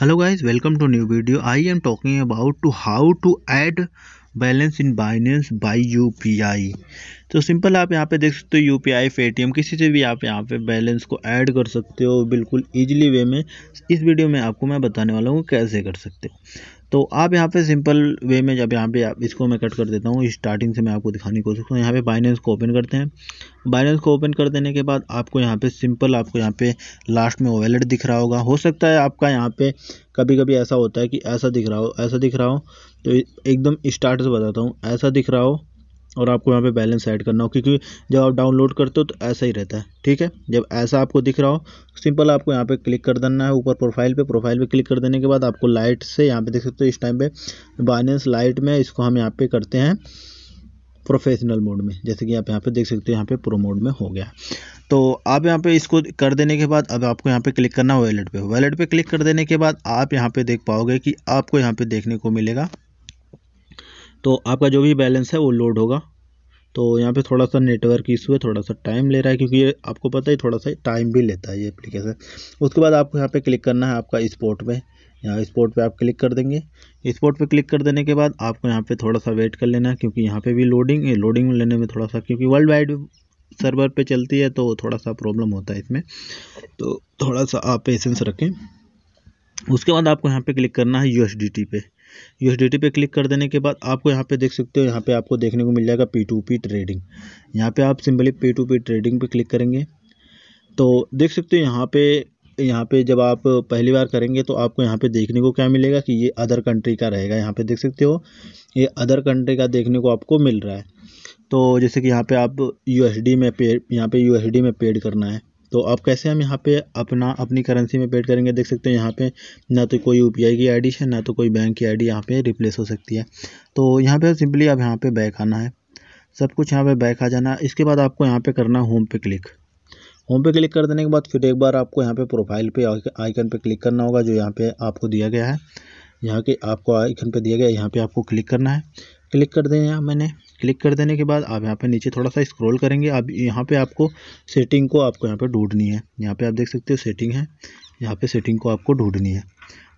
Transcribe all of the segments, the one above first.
Hello guys welcome to new video I am talking about to how to add balance in Binance by U P I तो simple आप यहाँ पे देख सकते हो you P I Paytm किसी से भी आप यहाँ पे बैलेंस को ऐड कर सकते हो बिल्कुल ईजिली वे में इस वीडियो में आपको मैं बताने वाला हूँ कैसे कर सकते हो तो आप यहाँ पे सिंपल वे में जब यहाँ पे आप इसको मैं कट कर देता हूँ स्टार्टिंग से मैं आपको दिखाने की कोशिश करूँ यहाँ पे बाइनेंस को ओपन करते हैं बाइनेंस को ओपन कर देने के बाद आपको यहाँ पे सिंपल आपको यहाँ पे लास्ट में वैलेट दिख रहा होगा हो सकता है आपका यहाँ पे कभी कभी ऐसा होता है कि ऐसा दिख रहा हो ऐसा दिख रहा हो तो एकदम स्टार्ट से बताता हूँ ऐसा दिख रहा हो और आपको यहाँ पे बैलेंस ऐड करना हो क्योंकि जब आप डाउनलोड करते हो तो ऐसा ही रहता है ठीक है जब ऐसा आपको दिख रहा हो सिंपल आपको यहाँ पे क्लिक कर देना है ऊपर प्रोफाइल पे प्रोफाइल पे क्लिक कर देने के बाद आपको लाइट से यहाँ पे देख सकते हो इस टाइम पे बाइनेंस लाइट में इसको हम यहाँ पे करते हैं प्रोफेशनल मोड में जैसे कि आप यहाँ पे देख सकते हो यहाँ पे प्रो मोड में हो गया तो आप यहाँ पे इसको कर देने के बाद अब आपको यहाँ पे क्लिक करना वैलेट पे वैलेट पे क्लिक कर देने के बाद आप यहाँ पे देख पाओगे कि आपको यहाँ पे देखने को मिलेगा तो आपका जो भी बैलेंस है वो लोड होगा तो यहाँ पे थोड़ा सा नेटवर्क इशू है थोड़ा सा टाइम ले रहा है क्योंकि ये आपको पता ही थोड़ा सा टाइम भी लेता है ये एप्लीकेशन उसके बाद आपको यहाँ पे क्लिक करना है आपका स्पोर्ट पे यहाँ स्पोर्ट पे आप क्लिक कर देंगे स्पोर्ट पे क्लिक कर देने के बाद आपको यहाँ पे थोड़ा सा वेट कर लेना है क्योंकि यहाँ पर भी लोडिंग लोडिंग लेने में थोड़ा सा क्योंकि वर्ल्ड वाइड सर्वर पर चलती है तो थोड़ा सा प्रॉब्लम होता है इसमें तो थोड़ा सा आप पेशेंस रखें उसके बाद आपको यहाँ पे क्लिक करना है यू पे यू पे क्लिक कर देने के बाद आपको यहाँ पे देख सकते हो यहाँ पे आपको देखने को मिल जाएगा पी टू पी ट्रेडिंग यहाँ पे आप simply P two P trading पे क्लिक करेंगे तो देख सकते हो यहाँ पे यहाँ पे जब आप पहली बार करेंगे तो आपको यहाँ पे देखने को क्या मिलेगा कि ये अदर कंट्री का रहेगा यहाँ पे देख सकते हो ये अदर कंट्री का देखने को आपको मिल रहा है तो जैसे कि यहाँ पे आप यू में पे यहाँ पे यू में पेड करना है तो अब कैसे हम यहाँ पे अपना अपनी करेंसी में पेड करेंगे देख सकते हैं यहाँ पे ना तो कोई यू की आई है ना तो कोई बैंक की आई डी यहाँ पर रिप्लेस हो सकती है तो यहाँ पे सिंपली अब यहाँ पे बैक आना है सब कुछ यहाँ पे बैक आ जाना इसके बाद आपको यहाँ पे करना होम पे क्लिक होम पे क्लिक कर देने के बाद फिर एक बार आपको यहाँ पे प्रोफाइल पे आइकन पे क्लिक करना होगा जो यहाँ पे आपको दिया गया है यहाँ के आपको आइकन पे दिया गया है यहाँ पे आपको क्लिक करना है क्लिक कर देना मैंने क्लिक कर देने के बाद आप यहाँ पे नीचे थोड़ा सा स्क्रॉल करेंगे आप यहाँ पे आपको सेटिंग को आपको यहाँ पे ढूंढनी है यहाँ पे आप देख सकते हो सेटिंग है यहाँ पे सेटिंग को आपको ढूंढनी है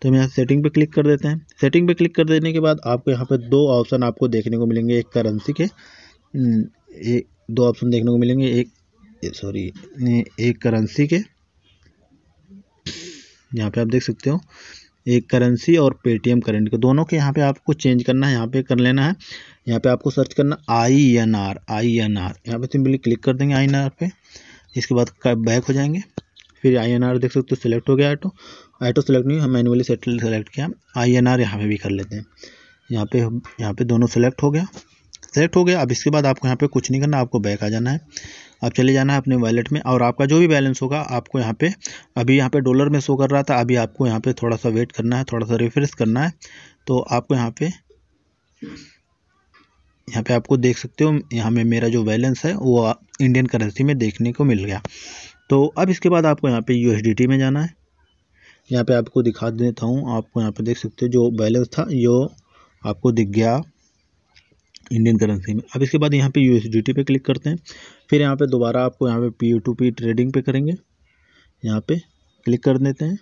तो हम यहाँ सेटिंग पे क्लिक कर देते हैं सेटिंग पे क्लिक कर देने के बाद आपको यहाँ पे दो ऑप्शन आपको देखने को मिलेंगे एक करेंसी के हम्म, एक दो ऑप्शन देखने को मिलेंगे एक सॉरी एक करेंसी के यहाँ पर आप देख सकते हो एक करेंसी और पेटीएम करेंट तो दोनों के यहाँ पे आपको चेंज करना है यहाँ पे कर लेना है यहाँ पे आपको सर्च करना I N R I N R यहाँ पर सिंपली क्लिक कर देंगे आई एन आर पर इसके बाद बैक हो जाएंगे फिर आई एन आर देख सकते हो सिलेक्ट हो गया ऑटो ऑटो सेलेक्ट नहीं हम मैनुअली सेटल सेलेक्ट किया आई एन आर यहाँ पर भी कर लेते हैं यहाँ पे यहाँ पे दोनों सेलेक्ट हो गया सेलेक्ट हो गया अब इसके बाद आपको यहाँ पे कुछ नहीं करना आपको बैक आ जाना है आप चले जाना है अपने वैलेट में और आपका जो भी बैलेंस होगा आपको यहाँ पे अभी यहाँ पे डॉलर में शो कर रहा था अभी आपको यहाँ पे थोड़ा सा वेट करना है थोड़ा सा रिफ्रेश करना है तो आपको यहाँ पे यहाँ पे आपको देख सकते हो यहाँ में मेरा जो बैलेंस है वो इंडियन करेंसी में देखने को मिल गया तो अब इसके बाद आपको यहाँ पर यू में जाना है यहाँ पर आपको दिखा देता हूँ आपको यहाँ पर देख सकते हो जो बैलेंस था यो आपको दिख गया इंडियन करेंसी में अब इसके बाद यहाँ पे टी पे क्लिक करते हैं फिर यहाँ पे दोबारा आपको यहाँ पे पी टू पी ट्रेडिंग पे करेंगे यहाँ पे क्लिक कर देते हैं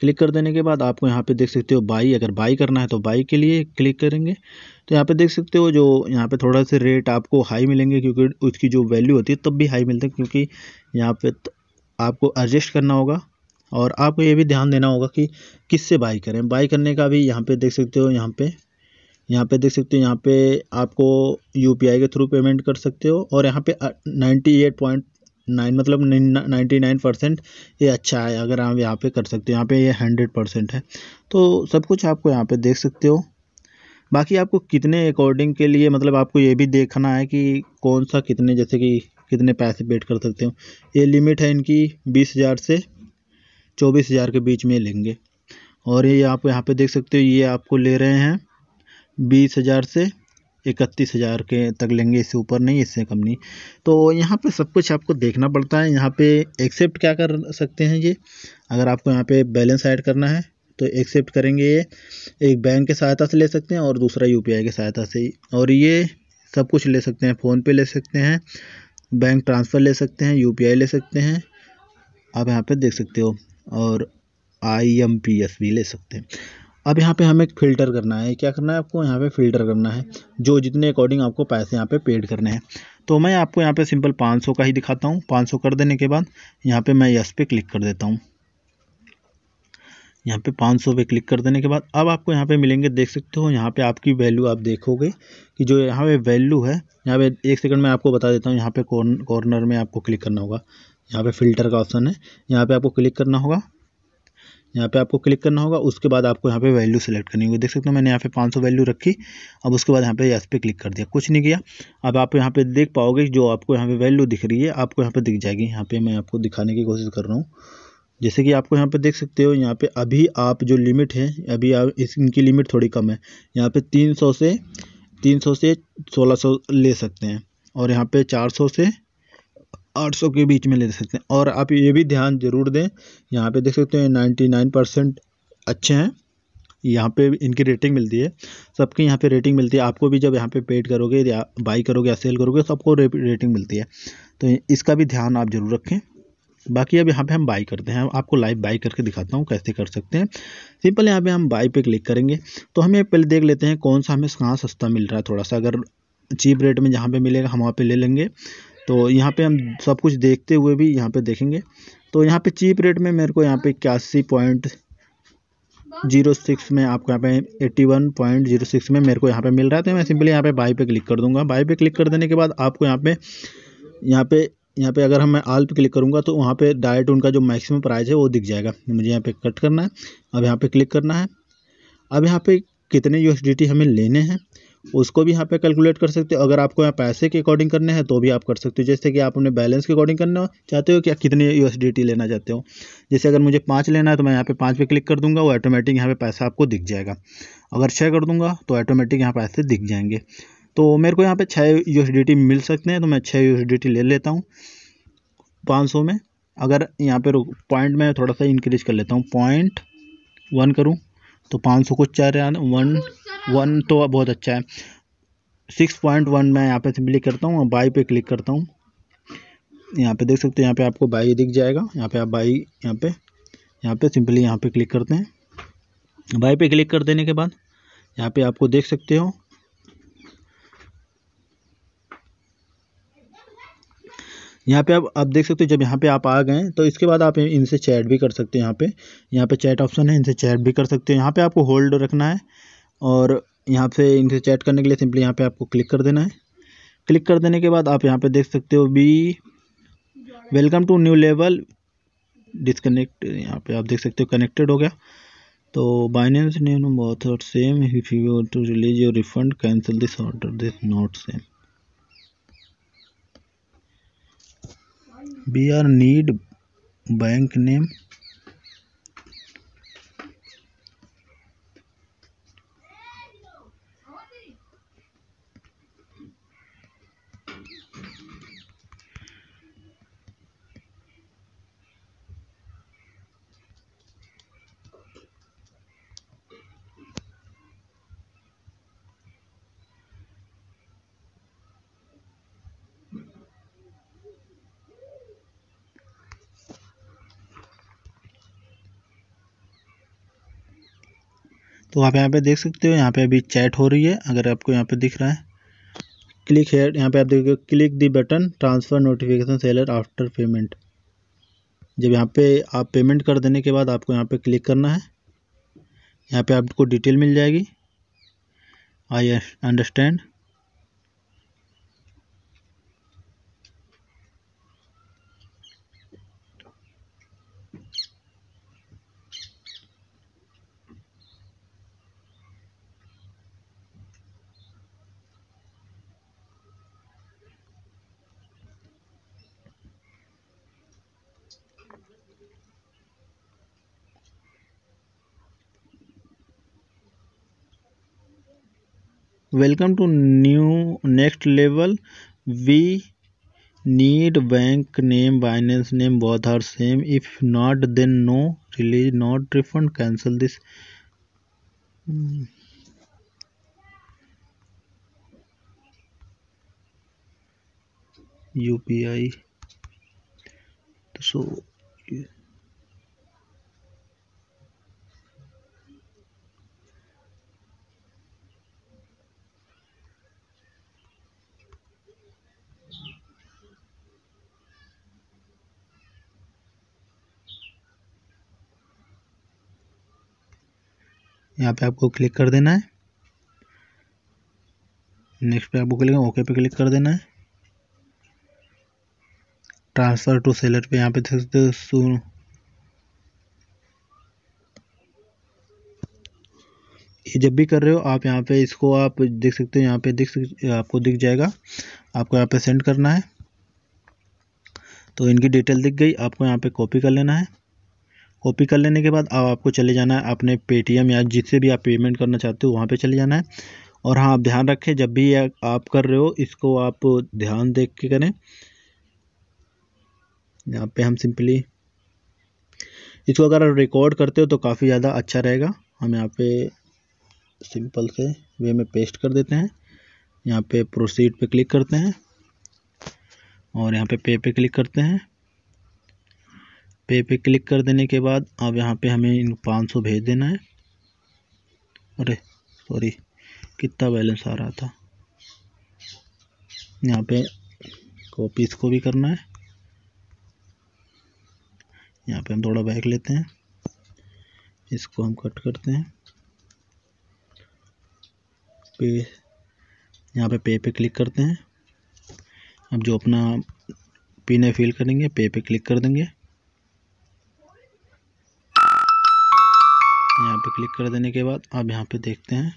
क्लिक कर देने के बाद आपको यहाँ पे देख सकते हो बाई अगर बाई करना है तो बाई के लिए क्लिक करेंगे तो यहाँ पे देख सकते हो जो यहाँ पे थोड़ा से रेट आपको हाई मिलेंगे क्योंकि उसकी जो वैल्यू होती है तब भी हाई मिलते हैं क्योंकि यहाँ पे आपको एडजस्ट करना होगा और आपको ये भी ध्यान देना होगा कि किससे बाई करें बाई करने का भी यहाँ पे देख सकते हो यहाँ पे यहाँ पे देख सकते हो यहाँ पे आपको यू पी आई के थ्रू पेमेंट कर सकते हो और यहाँ पे नाइन्टी एट पॉइंट नाइन मतलब नाइन्टी नाइन परसेंट ये अच्छा है अगर आप यहाँ पे कर सकते हो यहाँ पे ये हंड्रेड परसेंट है तो सब कुछ आपको यहाँ पे देख सकते हो बाकी आपको कितने अकॉर्डिंग के लिए मतलब आपको ये भी देखना है कि कौन सा कितने जैसे कि कितने पैसे पेड कर सकते हो ये लिमिट है इनकी बीस हज़ार से चौबीस हज़ार के बीच में लेंगे और ये आप यहाँ पे देख सकते हो ये आपको ले रहे हैं बीस हज़ार से इकतीस हज़ार के तक लेंगे इससे ऊपर नहीं इससे कम नहीं तो यहाँ पे सब कुछ आपको देखना पड़ता है यहाँ पे एक्सेप्ट क्या कर सकते हैं ये अगर आपको यहाँ पे बैलेंस ऐड करना है तो एक्सेप्ट करेंगे ये एक बैंक के सहायता से ले सकते हैं और दूसरा यू के सहायता से और ये सब कुछ ले सकते हैं फ़ोनपे ले सकते हैं बैंक ट्रांसफ़र ले सकते हैं यू ले सकते हैं आप यहाँ पर देख सकते हो और आई एम पी एस भी ले सकते हैं अब यहाँ पे हमें फ़िल्टर करना है क्या करना है आपको यहाँ पे फ़िल्टर करना है जो जितने अकॉर्डिंग आपको पैसे यहाँ पे पेड करने हैं तो मैं आपको यहाँ पे सिंपल 500 का ही दिखाता हूँ 500 कर देने के बाद यहाँ पे मैं यस पे क्लिक कर देता हूँ यहाँ पे 500 पे क्लिक कर देने के बाद अब आपको यहाँ पे मिलेंगे देख सकते हो यहाँ पे आपकी वैल्यू आप देखोगे कि जो यहाँ पे वैल्यू है यहाँ पे एक सेकंड में आपको बता देता हूँ यहाँ पे कॉर्नर में आपको क्लिक करना होगा यहाँ पे फ़िल्टर का ऑप्शन है यहाँ पे आपको क्लिक करना होगा यहाँ पे आपको क्लिक करना होगा उसके बाद आपको यहाँ पे वैल्यू सेलेक्ट करनी होगी देख सकते हो मैंने यहाँ पे 500 वैल्यू रखी अब उसके बाद यहाँ पे यस पे क्लिक कर दिया कुछ नहीं किया अब आप यहाँ पे देख पाओगे जो आपको यहाँ पे वैल्यू दिख रही है आपको यहाँ पे दिख जाएगी यहाँ पे मैं आपको दिखाने की कोशिश कर रहा हूँ जैसे कि आपको यहाँ पर देख सकते हो यहाँ पर अभी आप जो लिमिट है अभी आप इस इनकी लिमिट थोड़ी कम है यहाँ पर तीन से तीन से सोलह ले सकते हैं और यहाँ पर चार से आठ सौ के बीच में ले सकते हैं और आप ये भी ध्यान ज़रूर दें यहाँ पे देख सकते हैं नाइन्टी नाइन परसेंट अच्छे हैं यहाँ पे इनकी रेटिंग मिलती है सबके यहाँ पे रेटिंग मिलती है आपको भी जब यहाँ पे पेड करोगे या बाई करोगे या सेल करोगे सबको रेटिंग मिलती है तो इसका भी ध्यान आप ज़रूर रखें बाकी अब यहाँ पे हम बाई करते हैं आपको लाइव बाई करके दिखाता हूँ कैसे कर सकते हैं सिंपल यहाँ पे हम बाई पे क्लिक करेंगे तो हमें पहले देख लेते हैं कौन सा हमें कहाँ सस्ता मिल रहा है थोड़ा सा अगर चीप रेट में जहाँ पे मिलेगा हम वहाँ पे ले लेंगे तो यहाँ पे हम सब कुछ देखते हुए भी यहाँ पे देखेंगे तो यहाँ पे चीप रेट में मेरे को यहाँ पे इक्यासी पॉइंट जीरो सिक्स में आपको यहाँ पे eighty one point zero six में मेरे को यहाँ पे मिल रहा है तो मैं सिंपली यहाँ पे बाई पे क्लिक कर दूंगा बाई पे क्लिक कर देने के बाद आपको यहाँ पे यहाँ पे यहाँ पे अगर हम मैं आल पे क्लिक करूँगा तो वहाँ पे डायरेक्ट उनका जो मैक्सिमम प्राइस है वो दिख जाएगा मुझे यहाँ पे कट करना है अब यहाँ पे क्लिक करना है अब यहाँ पे कितने यू हमें लेने हैं उसको भी यहाँ पे कैलकुलेट कर सकते हो अगर आपको यहाँ पैसे के अकॉर्डिंग करने हैं तो भी आप कर सकते हो जैसे कि आप अपने बैलेंस के अकॉर्डिंग करना चाहते हो कि कितने यू लेना चाहते हो जैसे अगर मुझे पाँच लेना है तो मैं यहाँ पर पाँच पे क्लिक कर दूँगा वो ऑटोमेटिक यहाँ पर पैसा आपको दिख जाएगा अगर छः कर दूँगा तो ऑटोमेटिक यहाँ पैसे दिख जाएंगे तो मेरे को यहाँ पर छः यू मिल सकते हैं तो मैं छः यू ले लेता हूँ पाँच में अगर यहाँ पर पॉइंट में थोड़ा सा इंक्रीज कर लेता हूँ पॉइंट वन करूँ तो पाँच सौ कुछ चार वन वन तो बहुत अच्छा है सिक्स पॉइंट वन मैं यहाँ पे सिंपली करता हूँ और बाई पे क्लिक करता हूँ यहाँ पे देख सकते हो यहाँ पे आपको बाई दिख जाएगा यहाँ पे आप बाई यहाँ पे यहाँ पे सिंपली यहाँ पे क्लिक करते हैं बाई पे क्लिक कर देने के बाद यहाँ पे आपको देख सकते हो यहाँ पे आप आप देख सकते हो जब यहाँ पे आप आ गए तो इसके बाद आप इनसे चैट भी कर सकते हैं यहाँ पे यहाँ पे चैट ऑप्शन है इनसे चैट भी कर सकते हो यहाँ पे आपको होल्ड रखना है और यहाँ से इनसे चैट करने के लिए सिंपली यहाँ पे आपको क्लिक कर देना है क्लिक कर देने के बाद आप यहाँ पे देख सकते हो be welcome to new level disconnect यहाँ पे आप देख सकते हो कनेक्टेड हो गया तो बाइनेंस नेम बहुत same if you to release your refund cancel this order this not same we are need bank name तो आप यहाँ पे देख सकते हो यहाँ पे अभी चैट हो रही है अगर आपको यहाँ पे दिख रहा है क्लिक हेयर यहाँ पे आप देखोगे click the button transfer notification seller after payment जब यहाँ पे आप पेमेंट कर देने के बाद आपको यहाँ पे क्लिक करना है यहाँ पे आपको डिटेल मिल जाएगी I understand welcome to new next level we need bank name binance name both are same if not then no release not refund cancel this hmm. upi so यहाँ पे आपको क्लिक कर देना है नेक्स्ट पे आपको क्लिक ओके पे click कर देना है ट्रांसफ़र टू सेलर पे यहाँ पे देख सकते ये जब भी कर रहे हो आप यहाँ पे इसको आप देख सकते हो यहाँ पे दिख आपको दिख जाएगा आपको यहाँ पे सेंड करना है तो इनकी डिटेल दिख गई आपको यहाँ पे कॉपी कर लेना है कॉपी कर लेने के बाद अब आपको चले जाना है अपने पेटीएम या जिससे भी आप पेमेंट करना चाहते हो वहाँ पे चले जाना है और हाँ आप ध्यान रखें जब भी आप कर रहे हो इसको आप ध्यान देख के करें यहाँ पे हम सिंपली इसको अगर आप रिकॉर्ड करते हो तो काफ़ी ज़्यादा अच्छा रहेगा हम यहाँ पे सिंपल से वे में पेस्ट कर देते हैं यहाँ पे प्रोसीड पे क्लिक करते हैं और यहाँ पे पे पे क्लिक करते हैं पे पे क्लिक कर देने के बाद अब यहाँ पे हमें इन पाँच सौ भेज देना है अरे सॉरी कितना बैलेंस आ रहा था यहाँ पे कॉपी इसको भी करना है यहाँ पे हम थोड़ा बैक लेते हैं इसको हम कट करते हैं पे यहाँ पे पे पे क्लिक करते हैं अब जो अपना पिन है फिल करेंगे पे पे क्लिक कर देंगे यहाँ पे क्लिक कर देने के बाद अब यहाँ पे देखते हैं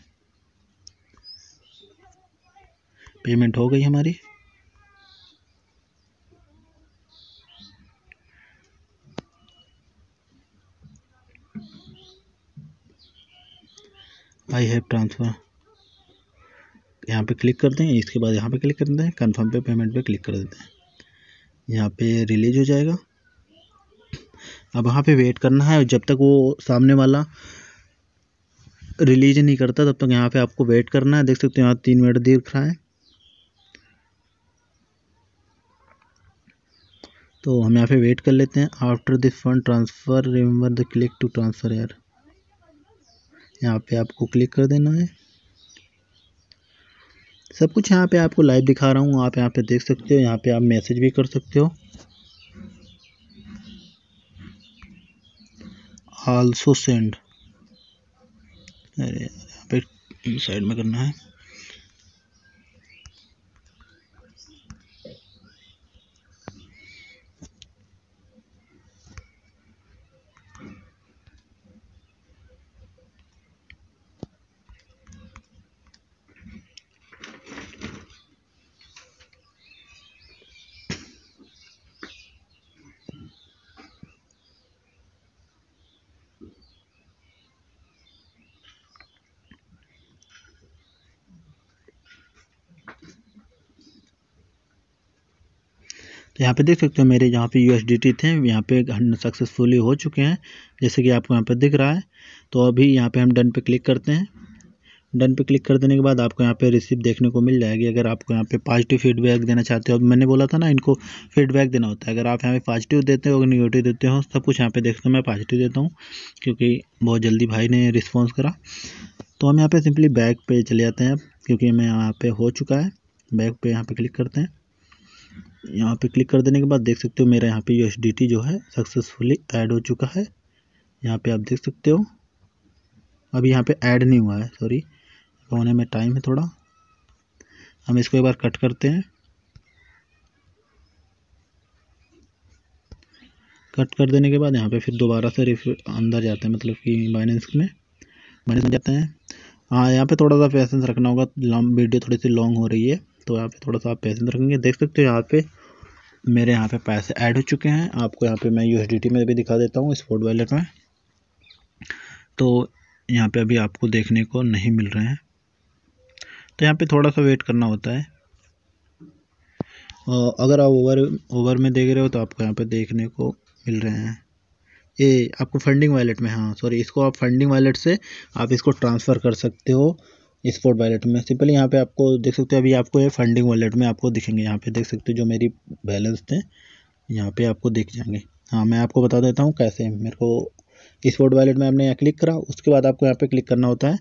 पेमेंट हो गई हमारी आई हैव ट्रांसफ़र यहाँ पे क्लिक कर दें इसके बाद यहाँ पे क्लिक कर दें कंफर्म पे पेमेंट पे क्लिक कर देते हैं यहाँ पे रिलीज हो जाएगा अब वहाँ पे वेट करना है जब तक वो सामने वाला रिलीज नहीं करता तब तक यहाँ पे आपको वेट करना है देख सकते हो यहाँ तीन मिनट दिख रहा है तो हम यहाँ पे वेट कर लेते हैं after this fund transfer remember the click to transfer air यहाँ पे आपको क्लिक कर देना है सब कुछ यहाँ पे आपको लाइव दिखा रहा हूँ आप यहाँ पे देख सकते हो यहाँ पे आप मैसेज भी कर सकते हो आल्सो सेंड अरे यहाँ पे साइड में करना है यहाँ पे देख सकते हो मेरे यहाँ पे यू थे यहाँ पे सक्सेसफुली हो चुके हैं जैसे कि आपको यहाँ पे दिख रहा है तो अभी यहाँ पे हम डन पे क्लिक करते हैं डन पे क्लिक कर देने के बाद आपको यहाँ पे रिसिप्ट देखने को मिल जाएगी अगर आपको यहाँ पे पॉजिटिव फीडबैक देना चाहते हो मैंने बोला था ना इनको फीडबैक देना होता है अगर आप यहाँ पे पॉजिटिव देते हो अगर निगेटिव देते हो सब कुछ यहाँ पे देखते हो मैं पॉजिटिव देता हूँ क्योंकि बहुत जल्दी भाई ने रिस्पॉन्स करा तो हम यहाँ पर सिंपली बैक पे चले जाते हैं क्योंकि मैं यहाँ पर हो चुका है बैक पर यहाँ पर क्लिक करते हैं यहाँ पे क्लिक कर देने के बाद देख सकते हो मेरा यहाँ पे यू जो है सक्सेसफुली ऐड हो चुका है यहाँ पे आप देख सकते हो अभी यहाँ पे ऐड नहीं हुआ है सॉरी होने में टाइम है थोड़ा हम इसको एक बार कट करते हैं कट कर देने के बाद यहाँ पे फिर दोबारा से रिफ अंदर जाते हैं मतलब कि बाइनेंस में बाइनेंस में जाते हैं हाँ यहाँ पे थोड़ा सा पेशेंस रखना होगा लॉन्ग वीडियो थोड़ी सी लॉन्ग हो रही है तो यहाँ पे थोड़ा सा आप पैसे रखेंगे देख सकते हो यहाँ पे मेरे यहाँ पे पैसे ऐड हो चुके हैं आपको यहाँ पे मैं यू में भी दिखा देता हूँ स्पोर्ट वैलेट में तो यहाँ पे अभी आपको देखने को नहीं मिल रहे हैं तो यहाँ पे थोड़ा सा वेट करना होता है और अगर आप ओवर ओवर में देख रहे हो तो आपको यहाँ पे देखने को मिल रहे हैं ये आपको फंडिंग वैलेट में हाँ सॉरी इसको आप फंडिंग वैलेट से आप इसको ट्रांसफ़र कर सकते हो स्पोर्ट वॉलेट में सिंपली यहाँ पे आपको देख सकते हैं अभी आपको ये फंडिंग वॉलेट में आपको दिखेंगे यहाँ पे देख सकते हो जो मेरी बैलेंस थे यहाँ पे आपको दिख जाएंगे हाँ मैं आपको बता देता हूँ कैसे मेरे को स्पोर्ट वॉलेट में आपने यहाँ क्लिक करा उसके बाद आपको यहाँ पे क्लिक करना होता है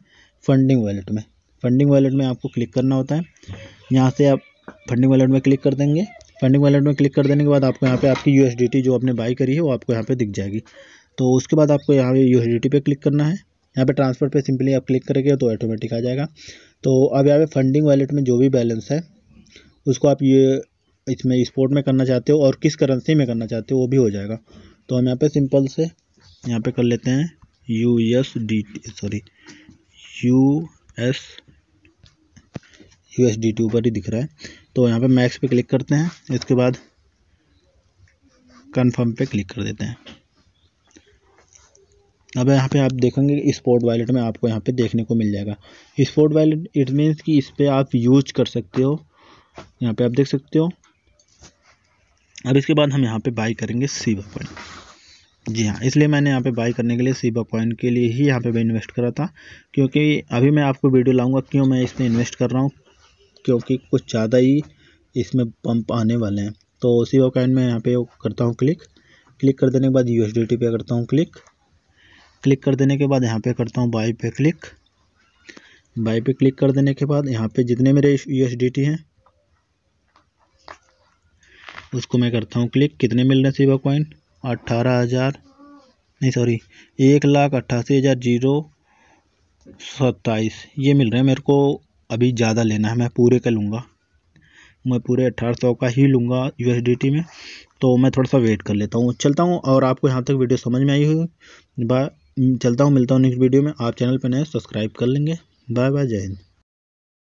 फंडिंग वॉलेट में फंडिंग वॉलेट में आपको क्लिक करना होता है यहाँ से आप फंडिंग वॉलेट में क्लिक कर देंगे फंडिंग वॉलेट में क्लिक कर देने के बाद आपको यहाँ पर आपकी यू जो आपने बाई करी है वो आपको यहाँ पर दिख जाएगी तो उसके बाद आपको यहाँ पे यू पे क्लिक करना है यहाँ पे ट्रांसफर पे सिंपली आप क्लिक करेंगे तो ऑटोमेटिक आ जाएगा तो अब यहाँ पे फंडिंग वैलेट में जो भी बैलेंस है उसको आप ये इसमें स्पोर्ट में करना चाहते हो और किस करेंसी में करना चाहते हो वो भी हो जाएगा तो हम यहाँ पे सिंपल से यहाँ पे कर लेते हैं U S D sorry U S U S D T ऊपर ही दिख रहा है तो यहाँ पे मैक्स पे क्लिक करते हैं इसके बाद कन्फर्म पे क्लिक कर देते हैं अब यहाँ पे आप देखेंगे स्पोर्ट वैलेट में आपको यहाँ पे देखने को मिल जाएगा स्पोर्ट वैलेट इट मीन्स कि इस पर आप यूज कर सकते हो यहाँ पे आप देख सकते हो अब इसके बाद हम यहाँ पे बाई करेंगे सीबा कॉइन जी हाँ इसलिए मैंने यहाँ पे बाई करने के लिए सीबा कॉइन के लिए ही यहाँ पे मैं इन्वेस्ट करा था क्योंकि अभी मैं आपको वीडियो लाऊँगा क्यों मैं इसमें इन्वेस्ट कर रहा हूँ क्योंकि कुछ ज़्यादा ही इसमें पम्प आने वाले हैं तो सीबा कॉइन में यहाँ पे करता हूँ क्लिक क्लिक कर देने के बाद यू पे करता हूँ क्लिक क्लिक कर देने के बाद यहाँ पे करता हूँ बाई पे क्लिक बाई पे क्लिक कर देने के बाद यहाँ पे जितने मेरे यू एस हैं उसको मैं करता हूँ क्लिक कितने मिल रहे हैं कॉइन अट्ठारह हज़ार नहीं सॉरी एक लाख अट्ठासी हज़ार जीरो सत्ताईस ये मिल रहे हैं मेरे को अभी ज़्यादा लेना है मैं पूरे का लूँगा मैं पूरे अट्ठारह सौ का ही लूँगा यू में तो मैं थोड़ा सा वेट कर लेता हूँ चलता हूँ और आपको यहाँ तक वीडियो समझ में आई हुई बाय चलता हूँ मिलता हूँ नेक्स्ट वीडियो में आप चैनल पर नए सब्सक्राइब कर लेंगे बाय बाय जय हिंद